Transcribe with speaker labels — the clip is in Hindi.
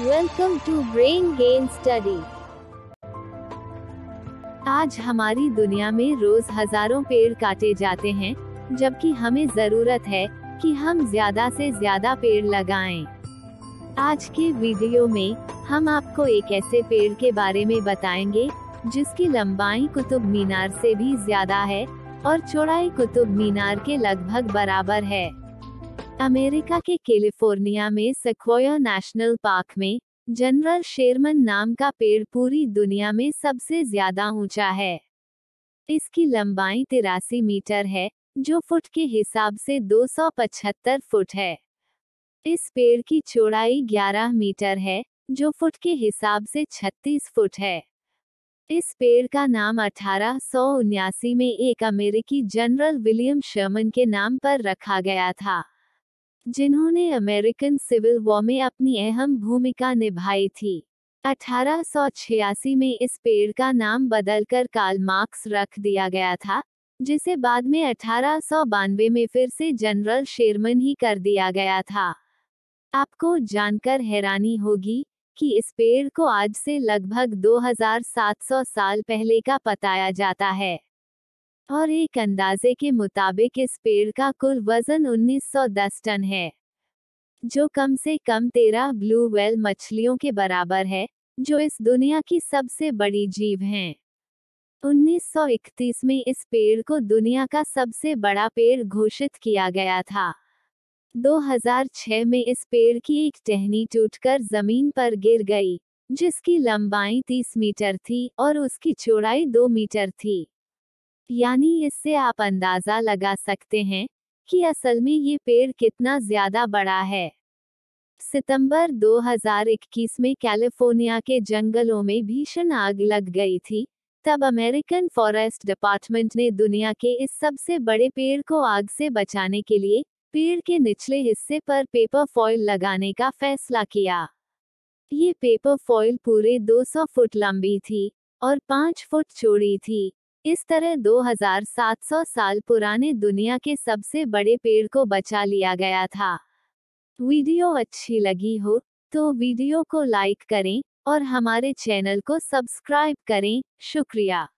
Speaker 1: Welcome to brain gain study आज हमारी दुनिया में रोज हजारों पेड़ काटे जाते हैं जबकि हमें जरूरत है कि हम ज्यादा से ज्यादा पेड़ लगाएं। आज के वीडियो में हम आपको एक ऐसे पेड़ के बारे में बताएंगे जिसकी लंबाई कुतुब मीनार से भी ज्यादा है और चौड़ाई कुतुब मीनार के लगभग बराबर है अमेरिका के कैलिफोर्निया में सेक्वोया नेशनल पार्क में जनरल शेरमन नाम का पेड़ पूरी दुनिया में सबसे ज्यादा ऊंचा है इसकी लंबाई तिरासी मीटर है जो फुट के हिसाब से 275 फुट है इस पेड़ की चौड़ाई 11 मीटर है जो फुट के हिसाब से 36 फुट है इस पेड़ का नाम अठारह में एक अमेरिकी जनरल विलियम शर्मन के नाम पर रखा गया था जिन्होंने अमेरिकन सिविल वॉर में अपनी अहम भूमिका निभाई थी 1886 में इस पेड़ का नाम बदलकर काल मार्क्स रख दिया गया था जिसे बाद में अठारह में फिर से जनरल शेरमन ही कर दिया गया था आपको जानकर हैरानी होगी कि इस पेड़ को आज से लगभग 2700 साल पहले का बताया जाता है और एक अंदाजे के मुताबिक इस पेड़ का कुल वजन 1910 टन है जो कम से कम तेरह ब्लू वेल मछलियों के बराबर है जो इस दुनिया की सबसे बड़ी जीव हैं 1931 में इस पेड़ को दुनिया का सबसे बड़ा पेड़ घोषित किया गया था 2006 में इस पेड़ की एक टहनी टूटकर जमीन पर गिर गई जिसकी लंबाई 30 मीटर थी और उसकी चौड़ाई 2 मीटर थी यानी इससे आप अंदाजा लगा सकते हैं कि असल में ये पेड़ कितना ज्यादा बड़ा है सितंबर 2021 में कैलिफोर्निया के जंगलों में भीषण आग लग गई थी तब अमेरिकन फॉरेस्ट डिपार्टमेंट ने दुनिया के इस सबसे बड़े पेड़ को आग से बचाने के लिए पेड़ के निचले हिस्से पर पेपर फॉइल लगाने का फैसला किया ये पेपर फॉइल पूरे 200 फुट लंबी थी और 5 फुट चौड़ी थी इस तरह 2700 साल पुराने दुनिया के सबसे बड़े पेड़ को बचा लिया गया था वीडियो अच्छी लगी हो तो वीडियो को लाइक करें और हमारे चैनल को सब्सक्राइब करें शुक्रिया